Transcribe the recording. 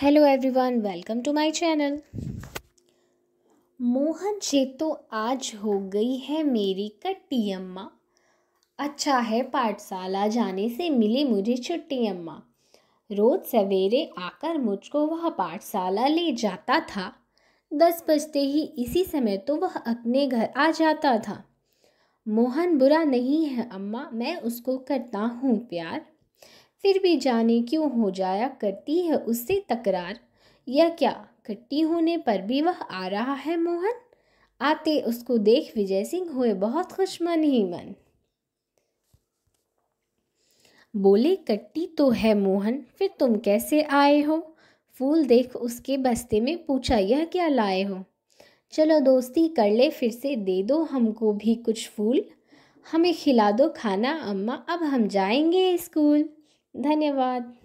hello everyone welcome to my channel Mohan से तो आज हो गई है मेरी कट्टी अम्मा अच्छा है पाठशाला जाने से मिली मुझे छुट्टी अम्मा रोज़ सवेरे आकर मुझको वह पाठशाला ले जाता था दस बजते ही इसी समय तो वह अपने घर आ जाता था मोहन बुरा नहीं है अम्मा मैं उसको करता हूँ प्यार फिर भी जाने क्यों हो जाया करती है उससे तकरार यह क्या कट्टी होने पर भी वह आ रहा है मोहन आते उसको देख विजय सिंह हुए बहुत खुश मन ही मन बोले कट्टी तो है मोहन फिर तुम कैसे आए हो फूल देख उसके बस्ते में पूछा यह क्या लाए हो चलो दोस्ती कर ले फिर से दे दो हमको भी कुछ फूल हमें खिला दो खाना अम्मा अब हम जाएंगे स्कूल धन्यवाद